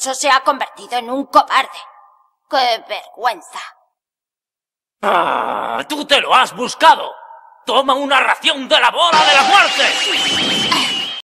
eso se ha convertido en un cobarde. ¡Qué vergüenza! Ah, ¡Tú te lo has buscado! ¡Toma una ración de la bola de la muerte!